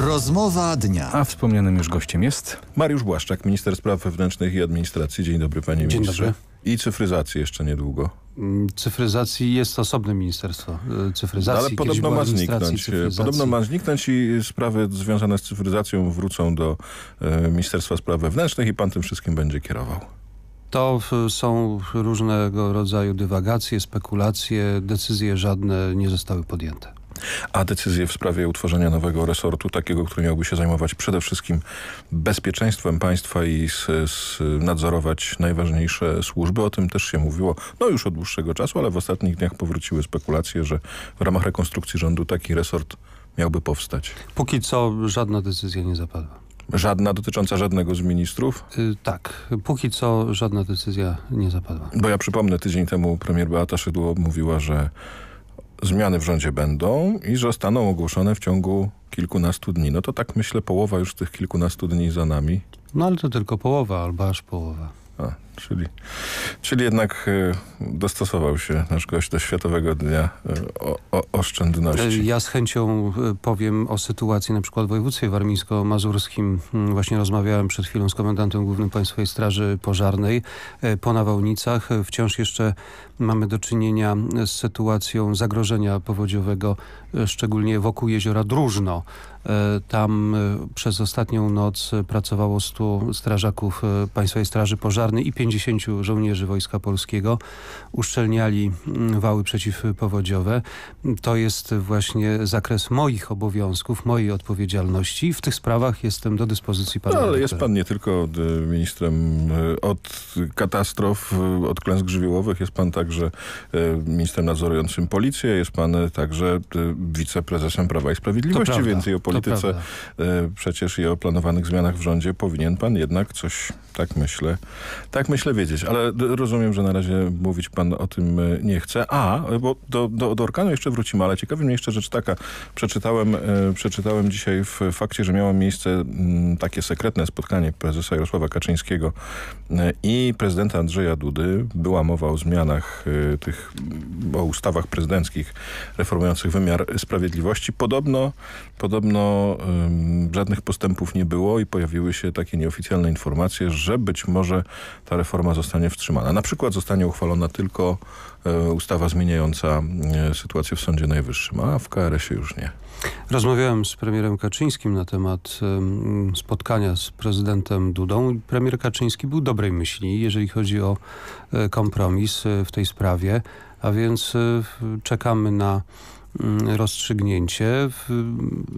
Rozmowa dnia. A wspomnianym już gościem jest... Mariusz Błaszczak, minister spraw wewnętrznych i administracji. Dzień dobry panie Dzień ministrze. Dobry. I cyfryzacji jeszcze niedługo. Mm, cyfryzacji jest osobne ministerstwo y, cyfryzacji. Ale podobno ma zniknąć. Y, podobno ma zniknąć i sprawy związane z cyfryzacją wrócą do y, Ministerstwa Spraw Wewnętrznych i pan tym wszystkim będzie kierował. To są różnego rodzaju dywagacje, spekulacje, decyzje żadne nie zostały podjęte a decyzje w sprawie utworzenia nowego resortu, takiego, który miałby się zajmować przede wszystkim bezpieczeństwem państwa i z, z nadzorować najważniejsze służby. O tym też się mówiło, no już od dłuższego czasu, ale w ostatnich dniach powróciły spekulacje, że w ramach rekonstrukcji rządu taki resort miałby powstać. Póki co żadna decyzja nie zapadła. Żadna dotycząca żadnego z ministrów? Yy, tak. Póki co żadna decyzja nie zapadła. Bo ja przypomnę, tydzień temu premier Beata Szydło mówiła, że zmiany w rządzie będą i zostaną ogłoszone w ciągu kilkunastu dni. No to tak myślę połowa już tych kilkunastu dni za nami. No ale to tylko połowa albo aż połowa. A, Czyli, czyli jednak e, dostosował się nasz gość do Światowego Dnia e, o, o Oszczędności. E, ja z chęcią powiem o sytuacji na przykład w województwie warmińsko-mazurskim. Mm, właśnie rozmawiałem przed chwilą z komendantem głównym Państwowej Straży Pożarnej po nawałnicach. Wciąż jeszcze mamy do czynienia z sytuacją zagrożenia powodziowego, szczególnie wokół jeziora Drużno. Tam przez ostatnią noc pracowało 100 strażaków Państwowej Straży Pożarnej i 150 żołnierzy Wojska Polskiego uszczelniali mm, wały przeciwpowodziowe. To jest właśnie zakres moich obowiązków, mojej odpowiedzialności. W tych sprawach jestem do dyspozycji pana. No, ale jest pan nie tylko e, ministrem e, od katastrof, e, od klęsk żywiołowych, jest pan także ministrem nadzorującym policję, jest pan także wiceprezesem Prawa i Sprawiedliwości, prawda, więcej o polityce przecież i o planowanych zmianach w rządzie powinien pan jednak coś, tak myślę, tak myślę myślę wiedzieć, ale rozumiem, że na razie mówić pan o tym e, nie chce. A, bo do, do, do Orkanu jeszcze wrócimy, ale ciekawi mnie jeszcze rzecz taka. Przeczytałem, e, przeczytałem dzisiaj w fakcie, że miało miejsce mm, takie sekretne spotkanie prezesa Jarosława Kaczyńskiego e, i prezydenta Andrzeja Dudy. Była mowa o zmianach tych, mm, o ustawach prezydenckich reformujących wymiar sprawiedliwości. Podobno, podobno żadnych postępów nie było i pojawiły się takie nieoficjalne informacje, że być może ta reforma zostanie wstrzymana. Na przykład zostanie uchwalona tylko e, ustawa zmieniająca e, sytuację w Sądzie Najwyższym, a w KRS-ie już nie. Rozmawiałem z premierem Kaczyńskim na temat spotkania z prezydentem Dudą. Premier Kaczyński był dobrej myśli, jeżeli chodzi o e, kompromis w tej sprawie a więc y, czekamy na mm, rozstrzygnięcie.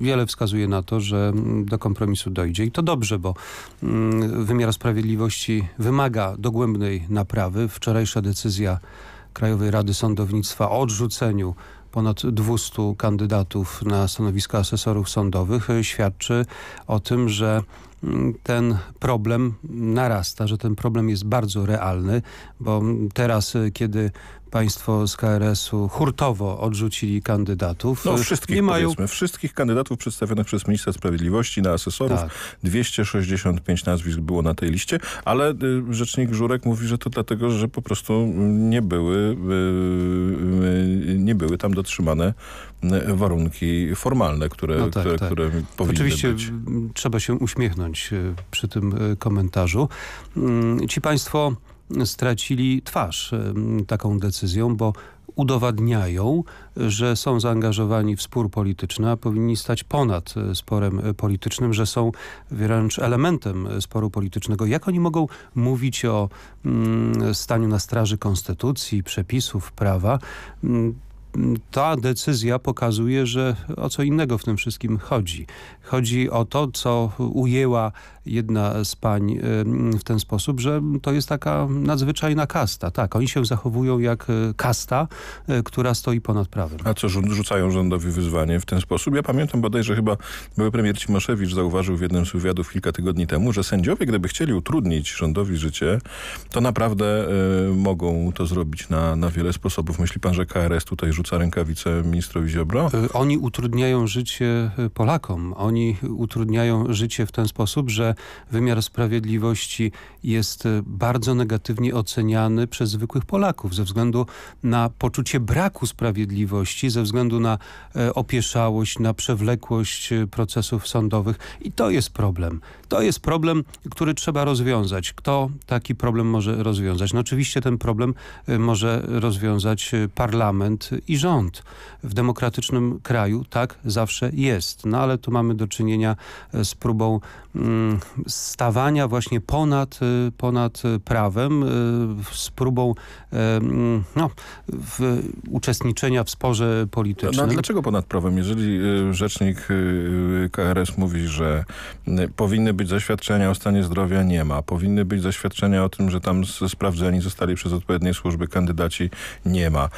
Wiele wskazuje na to, że mm, do kompromisu dojdzie i to dobrze, bo mm, wymiar sprawiedliwości wymaga dogłębnej naprawy. Wczorajsza decyzja Krajowej Rady Sądownictwa o odrzuceniu ponad 200 kandydatów na stanowiska asesorów sądowych y, świadczy o tym, że ten problem narasta, że ten problem jest bardzo realny, bo teraz, y, kiedy państwo z KRS-u hurtowo odrzucili kandydatów. No wszystkich, nie mają... Wszystkich kandydatów przedstawionych przez ministra sprawiedliwości na asesorów. Tak. 265 nazwisk było na tej liście, ale y, rzecznik Żurek mówi, że to dlatego, że po prostu mm, nie były, y, y, nie były tam dotrzymane y, warunki formalne, które, no tak, które, tak. które powinny Oczywiście być. Mm, trzeba się uśmiechnąć y, przy tym y, komentarzu. Mm, ci państwo stracili twarz e, taką decyzją, bo udowadniają, że są zaangażowani w spór polityczny, a powinni stać ponad e, sporem e, politycznym, że są wręcz elementem sporu politycznego. Jak oni mogą mówić o mm, staniu na straży konstytucji, przepisów, prawa? Mm, ta decyzja pokazuje, że o co innego w tym wszystkim chodzi. Chodzi o to, co ujęła jedna z pań w ten sposób, że to jest taka nadzwyczajna kasta. Tak, oni się zachowują jak e, kasta, e, która stoi ponad prawem. A co, rzucają rządowi wyzwanie w ten sposób? Ja pamiętam bodajże chyba były premier Cimoszewicz zauważył w jednym z wywiadów kilka tygodni temu, że sędziowie, gdyby chcieli utrudnić rządowi życie, to naprawdę y, mogą to zrobić na, na wiele sposobów. Myśli pan, że KRS tutaj rzuca rzuca rękawice ministrowi Ziobro? E, oni utrudniają życie e, Polakom. Oni utrudniają życie w ten sposób, że wymiar sprawiedliwości jest e, bardzo negatywnie oceniany przez zwykłych Polaków ze względu na poczucie braku sprawiedliwości, ze względu na opieszałość, na przewlekłość procesów sądowych. I to jest problem. To jest problem, który trzeba rozwiązać. Kto taki problem może rozwiązać? No oczywiście ten problem może rozwiązać parlament i rząd w demokratycznym kraju tak zawsze jest. No ale tu mamy do czynienia e, z próbą mm, stawania właśnie ponad, e, ponad e, prawem, z próbą mm, no, w uczestniczenia w sporze politycznym. No, dlaczego ponad prawem? Jeżeli rzecznik KRS mówi, że powinny być zaświadczenia o stanie zdrowia, nie ma. Powinny być zaświadczenia o tym, że tam sprawdzeni zostali przez odpowiednie służby kandydaci, nie ma.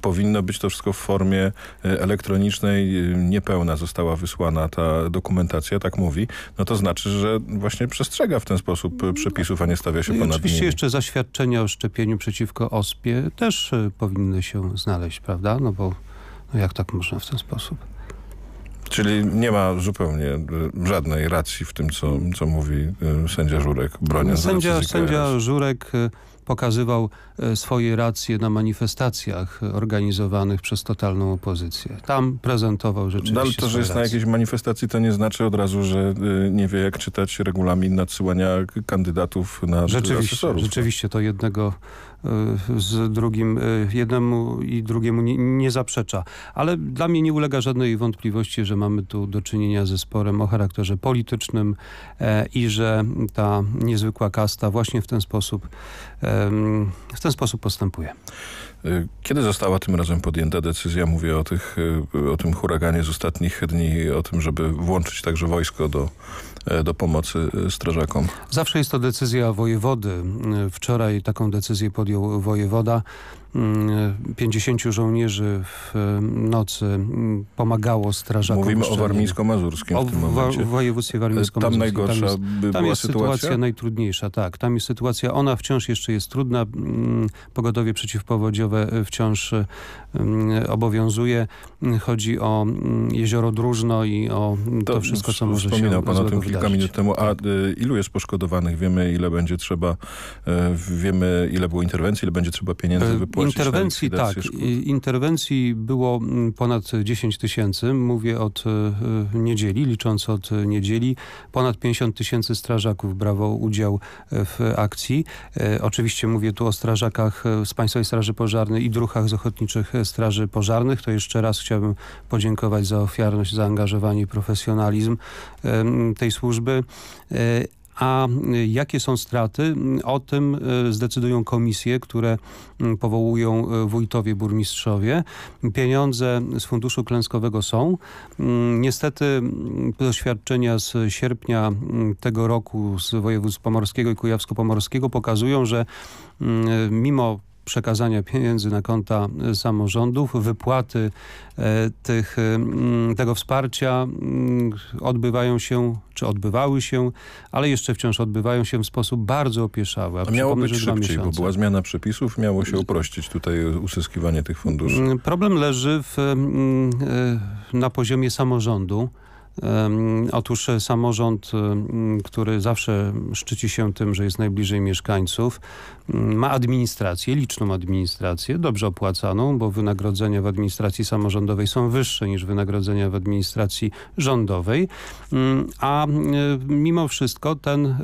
Powinno być to to wszystko w formie e, elektronicznej e, niepełna została wysłana ta dokumentacja, tak mówi, no to znaczy, że właśnie przestrzega w ten sposób e, przepisów, a nie stawia się ponad Oczywiście nimi. jeszcze zaświadczenia o szczepieniu przeciwko ospie też powinny się znaleźć, prawda? No bo no jak tak można w ten sposób? Czyli nie ma zupełnie żadnej racji w tym, co, co mówi sędzia Żurek, broniąc... Sędzia, sędzia Żurek pokazywał e, swoje racje na manifestacjach organizowanych przez totalną opozycję. Tam prezentował rzeczywiście Ale to, że jest racje. na jakiejś manifestacji, to nie znaczy od razu, że e, nie wie jak czytać regulamin nadsyłania kandydatów na rzeczywiście, asesorów. Tak? Rzeczywiście, to jednego Y, z drugim, y, jednemu i drugiemu nie, nie zaprzecza. Ale dla mnie nie ulega żadnej wątpliwości, że mamy tu do czynienia ze sporem o charakterze politycznym e, i że ta niezwykła kasta właśnie w ten sposób, w ten sposób postępuje. Y, kiedy została tym razem podjęta decyzja, mówię o, tych, o tym huraganie z ostatnich dni, o tym, żeby włączyć także wojsko do E, do pomocy e, strażakom. Zawsze jest to decyzja wojewody. E, wczoraj taką decyzję podjął wojewoda. 50 mm, żołnierzy w e, nocy mm, pomagało strażakom. Mówimy o warmińsko-mazurskim w tym momencie. O województwie warmińsko-mazurskim. Tam najgorsza tam jest, by tam jest sytuacja? najtrudniejsza, tak. Tam jest sytuacja, ona wciąż jeszcze jest trudna. Mm, pogodowie przeciwpowodziowe e, wciąż e, obowiązuje. Chodzi o jezioro Drużno i o to, to wszystko, co może się Wspominał pan o tym kilka wydarzyć. minut temu. A tak. ilu jest poszkodowanych? Wiemy, ile będzie trzeba, wiemy, ile było interwencji, ile będzie trzeba pieniędzy płacić Interwencji tak. Szkód. Interwencji było mm, ponad 10 tysięcy. Mówię od e, e, niedzieli, licząc od e, niedzieli. Ponad 50 tysięcy strażaków brało udział w akcji. Oczywiście mówię tu o strażakach z Państwowej Straży Pożarnej i druhach z Ochotniczych Straży Pożarnych. To jeszcze raz chciałbym podziękować za ofiarność, zaangażowanie i profesjonalizm tej służby a jakie są straty? O tym e, zdecydują komisje, które powołują e, wójtowie, burmistrzowie. Pieniądze z funduszu klęskowego są. Niestety doświadczenia z sierpnia tego roku z województw pomorskiego i kujawsko-pomorskiego pokazują, że mimo przekazania pieniędzy na konta samorządów, wypłaty e, tych, tego wsparcia odbywają się, czy odbywały się, ale jeszcze wciąż odbywają się w sposób bardzo opieszały. A miało być szybciej, bo była zmiana przepisów, miało się uprościć tutaj uzyskiwanie tych funduszy. Mm, problem leży w, e, na poziomie samorządu. Otóż e, samorząd, e, który zawsze szczyci się tym, że jest najbliżej mieszkańców, ma administrację, liczną administrację, dobrze opłacaną, bo wynagrodzenia w administracji samorządowej są wyższe niż wynagrodzenia w administracji rządowej, a e, mimo wszystko ten,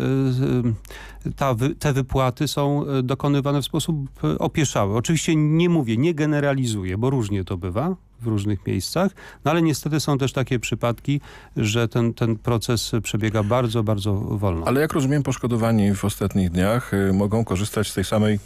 ta, te wypłaty są dokonywane w sposób opieszały. Oczywiście nie mówię, nie generalizuję, bo różnie to bywa, w różnych miejscach. No ale niestety są też takie przypadki, że ten, ten proces przebiega bardzo, bardzo wolno. Ale jak rozumiem, poszkodowani w ostatnich dniach y, mogą korzystać z tej samej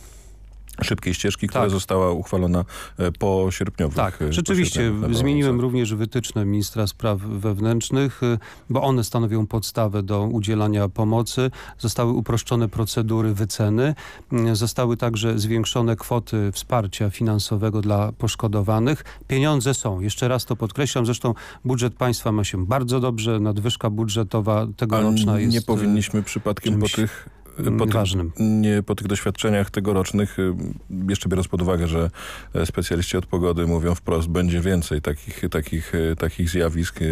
szybkiej ścieżki, która tak. została uchwalona e, po sierpniowych. Tak, e, rzeczywiście. Zmieniłem również wytyczne ministra spraw wewnętrznych, e, bo one stanowią podstawę do udzielania pomocy. Zostały uproszczone procedury wyceny. Mm, zostały także zwiększone kwoty wsparcia finansowego dla poszkodowanych. Pieniądze są. Jeszcze raz to podkreślam. Zresztą budżet państwa ma się bardzo dobrze. Nadwyżka budżetowa tegoroczna A jest... nie powinniśmy przypadkiem czymś... po tych po ważnym. Tych, nie, po tych doświadczeniach tegorocznych, y, jeszcze biorąc pod uwagę, że e, specjaliści od pogody mówią wprost, będzie więcej takich, takich, e, takich zjawisk. E,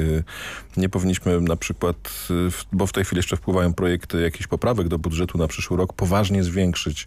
nie powinniśmy na przykład, bo w tej chwili jeszcze wpływają projekty jakichś poprawek do budżetu na przyszły rok, poważnie zwiększyć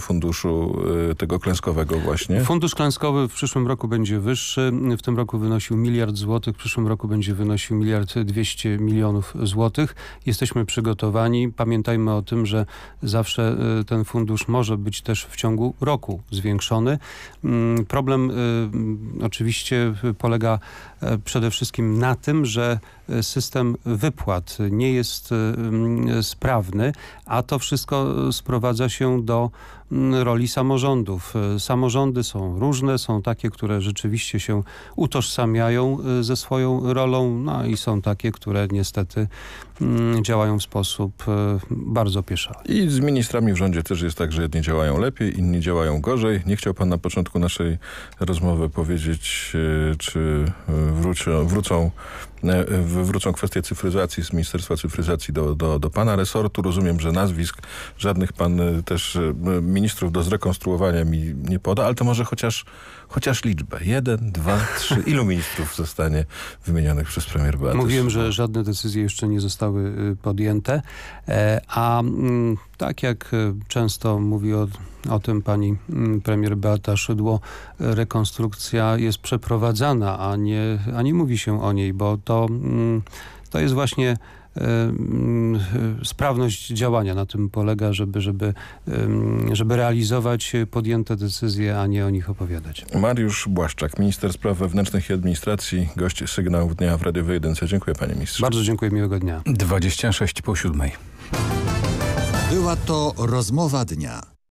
funduszu tego klęskowego właśnie. Fundusz klęskowy w przyszłym roku będzie wyższy. W tym roku wynosił miliard złotych, w przyszłym roku będzie wynosił miliard dwieście milionów złotych. Jesteśmy przygotowani. Pamiętajmy o tym, że zawsze e, ten fundusz może być też w ciągu roku zwiększony. Mm, problem e, oczywiście polega e, przede wszystkim na tym, że system wypłat nie jest mm, sprawny, a to wszystko sprowadza się do mm, roli samorządów. Samorządy są różne, są takie, które rzeczywiście się utożsamiają y, ze swoją rolą, no i są takie, które niestety mm, działają w sposób y, bardzo pieszany. I z ministrami w rządzie też jest tak, że jedni działają lepiej, inni działają gorzej. Nie chciał pan na początku naszej rozmowy powiedzieć, y, czy wrócą E, wrócą kwestie cyfryzacji z Ministerstwa Cyfryzacji do, do, do pana resortu. Rozumiem, że nazwisk żadnych pan e, też e, ministrów do zrekonstruowania mi nie poda, ale to może chociaż, chociaż liczbę. Jeden, dwa, trzy. Ilu ministrów zostanie wymienionych przez premier Beatę? Mówiłem, że żadne decyzje jeszcze nie zostały podjęte, a mm, tak jak często mówi o o tym pani mm, premier Beata Szydło, rekonstrukcja jest przeprowadzana, a nie, a nie mówi się o niej, bo to, mm, to jest właśnie e, mm, sprawność działania na tym polega, żeby, żeby, żeby realizować podjęte decyzje, a nie o nich opowiadać. Mariusz Błaszczak, minister spraw wewnętrznych i administracji, gość sygnału dnia w Radiowej 1. Dziękuję panie ministrze. Bardzo dziękuję, miłego dnia. 26 po 7. Była to rozmowa dnia.